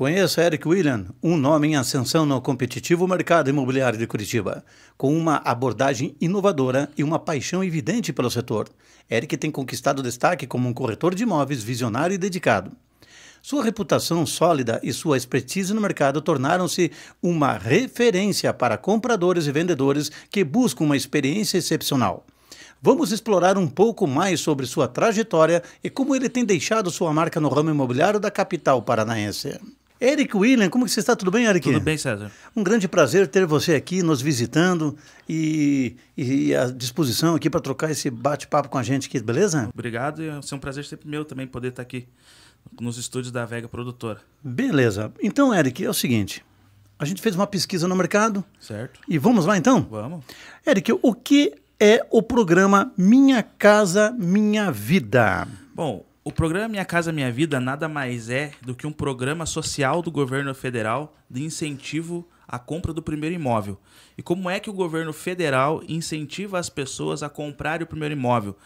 Conheça Eric William, um nome em ascensão no competitivo mercado imobiliário de Curitiba. Com uma abordagem inovadora e uma paixão evidente pelo setor, Eric tem conquistado destaque como um corretor de imóveis visionário e dedicado. Sua reputação sólida e sua expertise no mercado tornaram-se uma referência para compradores e vendedores que buscam uma experiência excepcional. Vamos explorar um pouco mais sobre sua trajetória e como ele tem deixado sua marca no ramo imobiliário da capital paranaense. Eric William, como que você está? Tudo bem, Eric? Tudo bem, César. Um grande prazer ter você aqui nos visitando e, e à disposição aqui para trocar esse bate-papo com a gente aqui, beleza? Obrigado e é um prazer sempre meu também poder estar aqui nos estúdios da Vega Produtora. Beleza. Então, Eric, é o seguinte. A gente fez uma pesquisa no mercado. Certo. E vamos lá então? Vamos. Eric, o que é o programa Minha Casa Minha Vida? Bom, o programa Minha Casa Minha Vida nada mais é do que um programa social do governo federal de incentivo à compra do primeiro imóvel. E como é que o governo federal incentiva as pessoas a comprar o primeiro imóvel?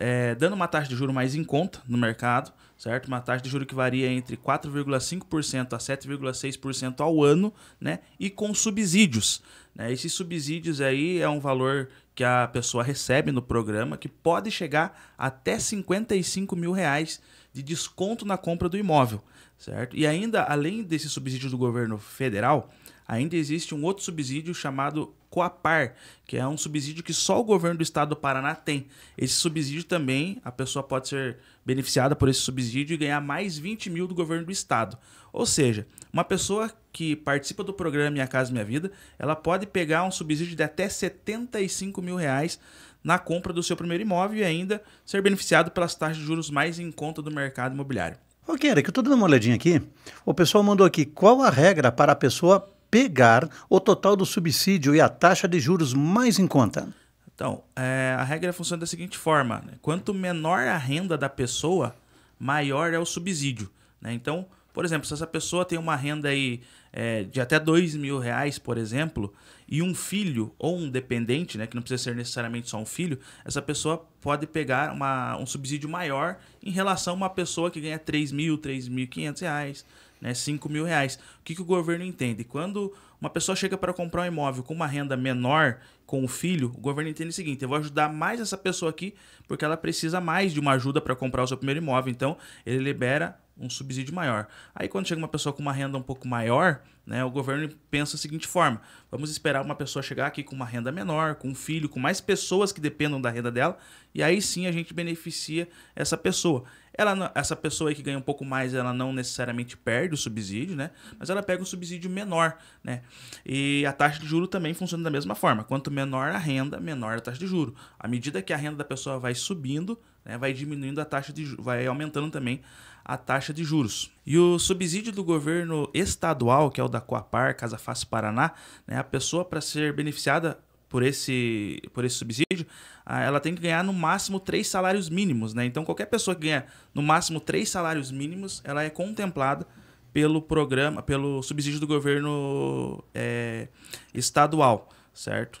É, dando uma taxa de juro mais em conta no mercado, certo? Uma taxa de juro que varia entre 4,5% a 7,6% ao ano, né? E com subsídios. Né? Esses subsídios aí é um valor que a pessoa recebe no programa, que pode chegar até 55 mil reais de desconto na compra do imóvel, certo? E ainda, além desse subsídio do governo federal, ainda existe um outro subsídio chamado Coapar, que é um subsídio que só o governo do estado do Paraná tem. Esse subsídio também, a pessoa pode ser beneficiada por esse subsídio e ganhar mais 20 mil do governo do estado. Ou seja, uma pessoa que participa do programa Minha Casa Minha Vida, ela pode pegar um subsídio de até 75 mil reais na compra do seu primeiro imóvel e ainda ser beneficiado pelas taxas de juros mais em conta do mercado imobiliário. Ok, Eric, eu estou dando uma olhadinha aqui. O pessoal mandou aqui qual a regra para a pessoa pegar o total do subsídio e a taxa de juros mais em conta? Então, é, a regra funciona da seguinte forma: né? quanto menor a renda da pessoa, maior é o subsídio. Né? Então, por exemplo, se essa pessoa tem uma renda aí, é, de até dois mil reais, por exemplo, e um filho ou um dependente, né, que não precisa ser necessariamente só um filho, essa pessoa pode pegar uma, um subsídio maior em relação a uma pessoa que ganha 3 mil, 3.500 reais né, 5 mil reais. O que, que o governo entende? Quando uma pessoa chega para comprar um imóvel com uma renda menor, com o filho, o governo entende o seguinte: eu vou ajudar mais essa pessoa aqui, porque ela precisa mais de uma ajuda para comprar o seu primeiro imóvel. Então, ele libera um subsídio maior. Aí quando chega uma pessoa com uma renda um pouco maior, né, o governo pensa da seguinte forma: vamos esperar uma pessoa chegar aqui com uma renda menor, com um filho, com mais pessoas que dependam da renda dela, e aí sim a gente beneficia essa pessoa. Ela, essa pessoa aí que ganha um pouco mais, ela não necessariamente perde o subsídio, né? Mas ela pega um subsídio menor, né? E a taxa de juro também funciona da mesma forma. Quanto menor a renda, menor a taxa de juro. À medida que a renda da pessoa vai subindo, né, vai diminuindo a taxa de vai aumentando também a taxa de juros. E o subsídio do governo estadual, que é o da Coapar, Casa Fácil Paraná, né, a pessoa para ser beneficiada por esse, por esse subsídio, ah, ela tem que ganhar no máximo três salários mínimos, né? Então qualquer pessoa que ganha no máximo três salários mínimos, ela é contemplada pelo programa, pelo subsídio do governo é, estadual, certo?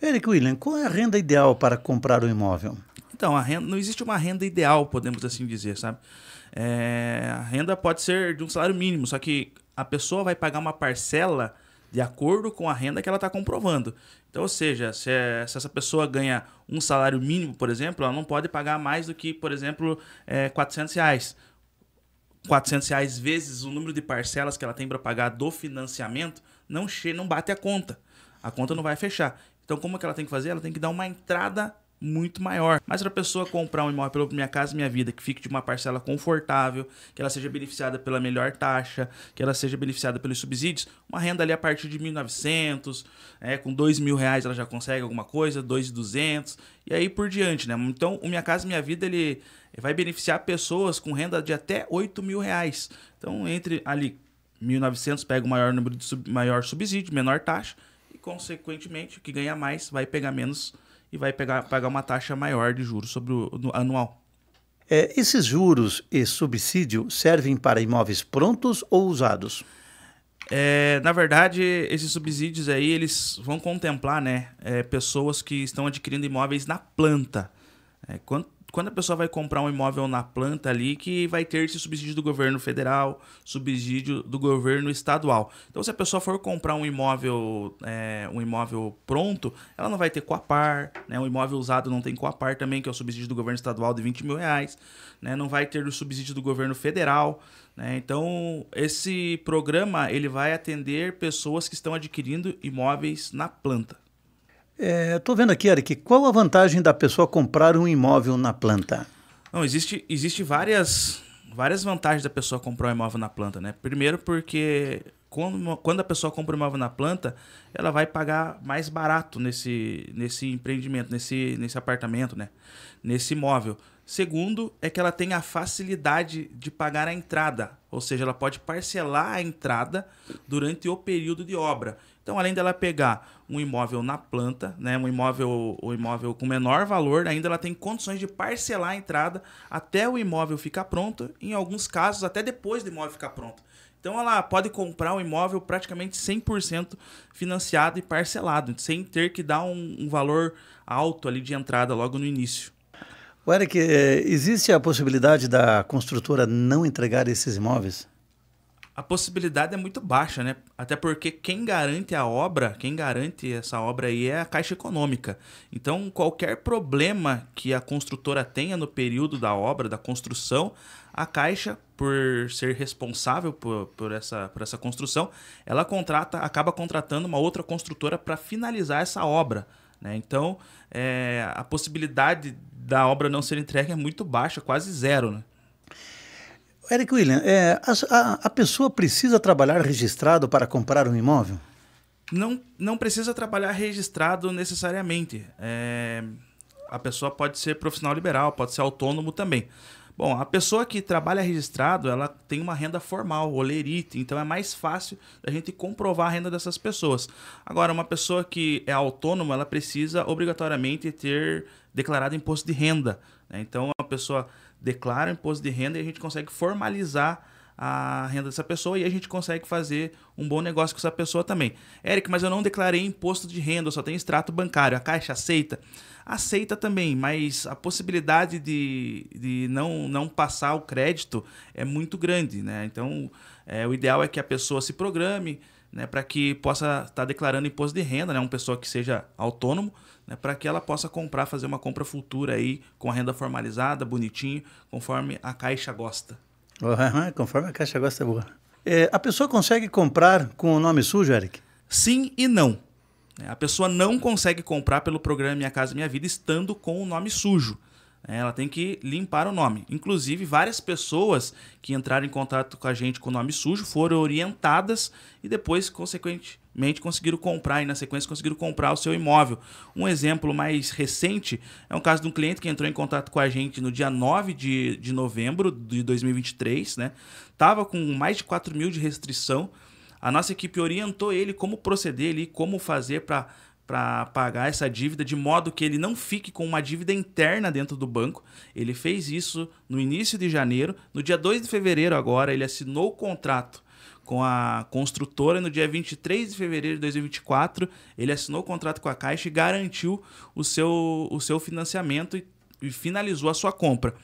Eric William, qual é a renda ideal para comprar um imóvel? Então, a renda, não existe uma renda ideal, podemos assim dizer, sabe? É, a renda pode ser de um salário mínimo, só que a pessoa vai pagar uma parcela de acordo com a renda que ela está comprovando. Então, ou seja, se, é, se, essa pessoa ganha um salário mínimo, por exemplo, ela não pode pagar mais do que, por exemplo, é, 400 reais. 400 reais vezes o número de parcelas que ela tem para pagar do financiamento não, che não bate a conta. A conta não vai fechar. Então, como é que ela tem que fazer? Ela tem que dar uma entrada muito maior. Mas para a pessoa comprar um imóvel pelo Minha Casa Minha Vida, que fique de uma parcela confortável, que ela seja beneficiada pela melhor taxa, que ela seja beneficiada pelos subsídios, uma renda ali a partir de 1.900, é, com mil reais ela já consegue alguma coisa, 2.200 e aí por diante, né? Então, o Minha Casa Minha Vida, ele vai beneficiar pessoas com renda de até 8 mil reais. Então, entre ali 1.900 pega o maior número de sub, maior subsídio, menor taxa, e consequentemente, o que ganha mais vai pegar menos e vai pegar, pagar uma taxa maior de juros sobre o no, anual. É, esses juros e subsídio servem para imóveis prontos ou usados? É, na verdade, esses subsídios aí eles vão contemplar né, é, pessoas que estão adquirindo imóveis na planta. É, quanto quando a pessoa vai comprar um imóvel na planta ali, que vai ter esse subsídio do governo federal, subsídio do governo estadual. Então, se a pessoa for comprar um imóvel, é, um imóvel pronto, ela não vai ter coapar, né? Um imóvel usado não tem coapar também, que é o subsídio do governo estadual de 20 mil reais, né? Não vai ter o subsídio do governo federal, né? Então, esse programa ele vai atender pessoas que estão adquirindo imóveis na planta. Estou é, vendo aqui, Eric, qual a vantagem da pessoa comprar um imóvel na planta? Não, existe, existe várias, várias vantagens da pessoa comprar um imóvel na planta, né? Primeiro porque quando, quando a pessoa compra um imóvel na planta, ela vai pagar mais barato nesse, nesse empreendimento, nesse, nesse apartamento, né? Nesse imóvel. Segundo, é que ela tem a facilidade de pagar a entrada, ou seja, ela pode parcelar a entrada durante o período de obra. Então, além dela pegar um imóvel na planta, né, um imóvel, um imóvel com menor valor, ainda ela tem condições de parcelar a entrada até o imóvel ficar pronto, em alguns casos até depois do imóvel ficar pronto. Então ela pode comprar um imóvel praticamente 100% financiado e parcelado, sem ter que dar um, um valor alto ali de entrada logo no início. O Eric, eh, existe a possibilidade da construtora não entregar esses imóveis? A possibilidade é muito baixa, né? Até porque quem garante a obra, quem garante essa obra aí é a Caixa Econômica. Então, qualquer problema que a construtora tenha no período da obra, da construção, a Caixa, por ser responsável por, por, essa, por essa construção, ela contrata, acaba contratando uma outra construtora para finalizar essa obra. Né? Então, é, a possibilidade da obra não ser entregue é muito baixa, quase zero. Né? Eric William, é, a, a, pessoa precisa trabalhar registrado para comprar um imóvel? Não, não precisa trabalhar registrado necessariamente. É, a pessoa pode ser profissional liberal, pode ser autônomo também. Bom, a pessoa que trabalha registrado, ela tem uma renda formal, olerite, então é mais fácil a gente comprovar a renda dessas pessoas. Agora, uma pessoa que é autônoma, ela precisa obrigatoriamente ter declarado imposto de renda. Né? Então, a pessoa declara o imposto de renda e a gente consegue formalizar a renda dessa pessoa e a gente consegue fazer um bom negócio com essa pessoa também. Eric, mas eu não declarei imposto de renda, eu só tenho extrato bancário, a Caixa aceita? aceita também, mas a possibilidade de, de não, não passar o crédito é muito grande, né? Então, é, o ideal é que a pessoa se programe, né, para que possa estar tá declarando imposto de renda, né, uma pessoa que seja autônomo, né, para que ela possa comprar, fazer uma compra futura aí com a renda formalizada, bonitinho, conforme a caixa gosta. Uhum, conforme a caixa gosta é boa. É, a pessoa consegue comprar com o nome sujo, Eric? Sim e não. Né? A pessoa não consegue comprar pelo programa Minha Casa Minha Vida estando com o nome sujo. Né? Ela tem que limpar o nome. Inclusive, várias pessoas que entraram em contato com a gente com o nome sujo foram orientadas e depois, consequentemente, conseguiram comprar e, na sequência, conseguiram comprar o seu imóvel. Um exemplo mais recente é um caso de um cliente que entrou em contato com a gente no dia 9 de, de novembro de 2023, né? Tava com mais de 4 mil de restrição a nossa equipe orientou ele como proceder ali, como fazer para pagar essa dívida, de modo que ele não fique com uma dívida interna dentro do banco. Ele fez isso no início de janeiro. No dia 2 de fevereiro, agora, ele assinou o contrato com a construtora no dia 23 de fevereiro de 2024 ele assinou o contrato com a Caixa e garantiu o seu, o seu financiamento e, e finalizou a sua compra.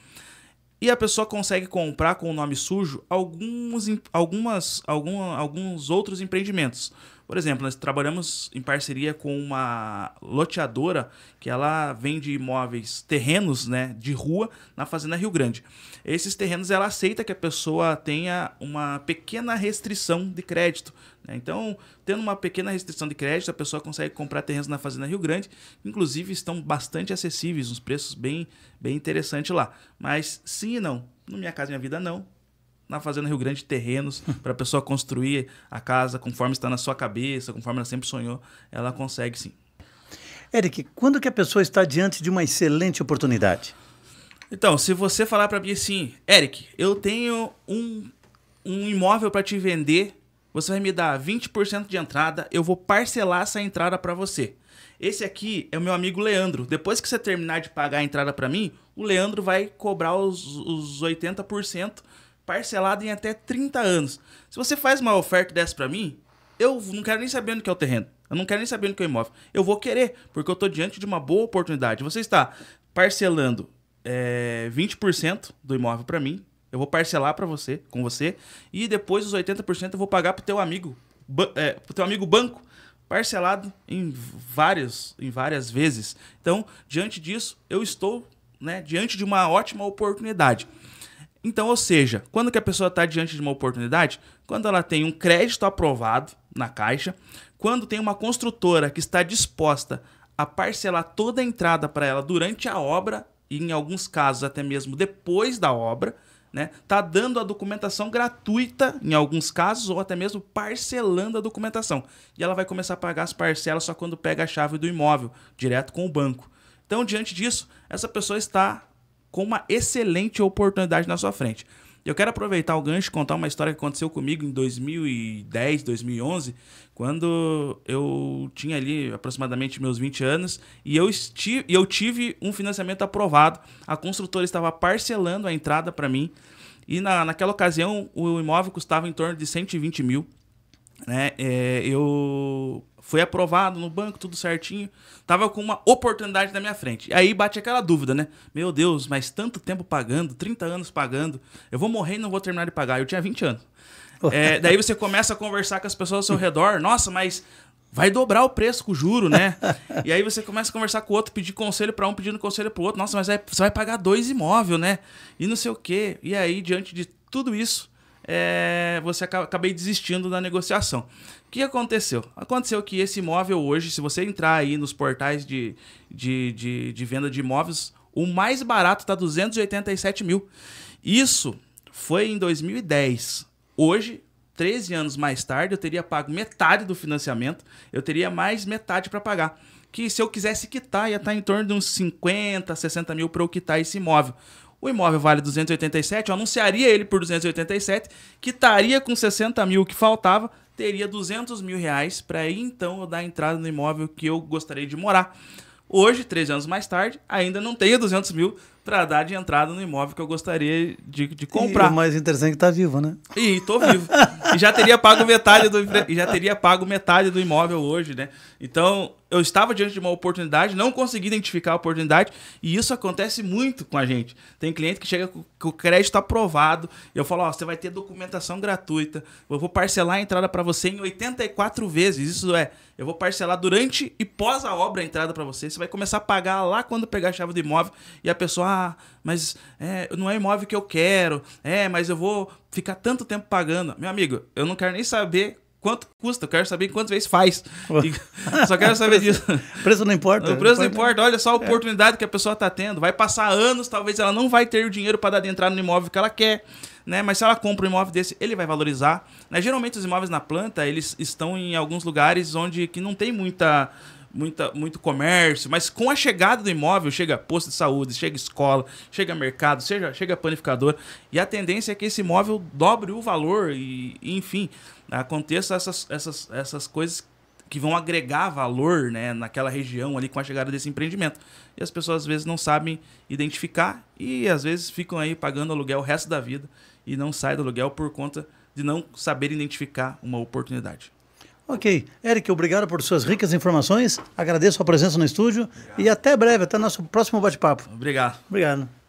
E a pessoa consegue comprar com o nome sujo alguns, algumas, algum, alguns outros empreendimentos. Por exemplo, nós trabalhamos em parceria com uma loteadora que ela vende imóveis, terrenos, né, de rua na Fazenda Rio Grande. Esses terrenos ela aceita que a pessoa tenha uma pequena restrição de crédito. Né? Então, tendo uma pequena restrição de crédito, a pessoa consegue comprar terrenos na Fazenda Rio Grande. Inclusive, estão bastante acessíveis, uns preços bem, bem interessantes lá. Mas sim e não. No Minha Casa Minha Vida, não na Fazenda Rio Grande terrenos para a pessoa construir a casa conforme está na sua cabeça, conforme ela sempre sonhou, ela consegue sim. Eric, quando que a pessoa está diante de uma excelente oportunidade? Então, se você falar para mim assim, Eric, eu tenho um, um imóvel para te vender, você vai me dar 20% de entrada, eu vou parcelar essa entrada para você. Esse aqui é o meu amigo Leandro. Depois que você terminar de pagar a entrada para mim, o Leandro vai cobrar os, os 80% parcelado em até 30 anos. Se você faz uma oferta dessa para mim, eu não quero nem sabendo que é o terreno. Eu não quero nem sabendo que é o imóvel. Eu vou querer, porque eu estou diante de uma boa oportunidade. Você está parcelando é, eh, 20% do imóvel para mim, eu vou parcelar para você, com você, e depois os 80% eu vou pagar pro teu amigo, é, pro teu amigo banco, parcelado em várias em várias vezes. Então, diante disso, eu estou, né, diante de uma ótima oportunidade. Então, ou seja, quando que a pessoa está diante de uma oportunidade? Quando ela tem um crédito aprovado na caixa, quando tem uma construtora que está disposta a parcelar toda a entrada para ela durante a obra e em alguns casos até mesmo depois da obra, né? Tá dando a documentação gratuita em alguns casos ou até mesmo parcelando a documentação. E ela vai começar a pagar as parcelas só quando pega a chave do imóvel, direto com o banco. Então, diante disso, essa pessoa está com uma excelente oportunidade na sua frente. Eu quero aproveitar o gancho e contar uma história que aconteceu comigo em 2010, 2011, quando eu tinha ali aproximadamente meus 20 anos e eu, estive, eu tive um financiamento aprovado. A construtora estava parcelando a entrada para mim e na, naquela ocasião o imóvel custava em torno de 120 mil. Né? É, eu foi aprovado no banco, tudo certinho. Tava com uma oportunidade na minha frente. Aí bate aquela dúvida, né? Meu Deus, mas tanto tempo pagando, 30 anos pagando. Eu vou morrer e não vou terminar de pagar. Eu tinha 20 anos. É, daí você começa a conversar com as pessoas ao seu redor. Nossa, mas vai dobrar o preço com o juro, né? e aí você começa a conversar com o outro, pedir conselho para um, pedindo conselho para o outro. Nossa, mas aí é, você vai pagar dois imóvel, né? E não sei o quê. E aí, diante de tudo isso, é, você acabei desistindo da negociação. O que aconteceu? Aconteceu que esse imóvel hoje, se você entrar aí nos portais de, de, de, de venda de imóveis, o mais barato está 287 mil. Isso foi em 2010. Hoje 13 anos mais tarde, eu teria pago metade do financiamento, eu teria mais metade para pagar. Que se eu quisesse quitar, ia estar tá em torno de uns 50, 60 mil para eu quitar esse imóvel o imóvel vale 287, eu anunciaria ele por 287, quitaria com 60 mil que faltava, teria 200 mil reais para então eu dar entrada no imóvel que eu gostaria de morar. Hoje, três anos mais tarde, ainda não tenho 200 mil para dar de entrada no imóvel que eu gostaria de, de comprar. E o mais interessante é que tá vivo, né? E tô vivo. e já teria pago metade do já teria pago metade do imóvel hoje, né? Então, eu estava diante de uma oportunidade, não consegui identificar a oportunidade, e isso acontece muito com a gente. Tem cliente que chega com o crédito aprovado, eu falo, ó, você vai ter documentação gratuita, eu vou parcelar a entrada para você em 84 vezes, isso é, eu vou parcelar durante e pós a obra a entrada para você, você vai começar a pagar lá quando pegar a chave do imóvel, e a pessoa, ah, mas é, não é imóvel que eu quero, é, mas eu vou ficar tanto tempo pagando. Meu amigo, eu não quero nem saber quanto custa, eu quero saber quantas vezes faz. E só quero saber disso. O preço não importa. O preço não importa. Olha só a é. oportunidade é. que a pessoa está tendo. Vai passar anos, talvez ela não vai ter o dinheiro para dar entrar no imóvel que ela quer. Né? Mas se ela compra um imóvel desse, ele vai valorizar. Né? Geralmente os imóveis na planta, eles estão em alguns lugares onde que não tem muita muita, muito comércio, mas com a chegada do imóvel, chega posto de saúde, chega escola, chega mercado, seja, chega panificador, e a tendência é que esse imóvel dobre o valor e, e enfim aconteça essas, essas, essas coisas que vão agregar valor né, naquela região ali com a chegada desse empreendimento. E as pessoas às vezes não sabem identificar e às vezes ficam aí pagando aluguel o resto da vida e não saem do aluguel por conta de não saber identificar uma oportunidade. Ok. Eric, obrigado por suas ricas informações. Agradeço a presença no estúdio obrigado. e até breve, até nosso próximo bate-papo. Obrigado. Obrigado.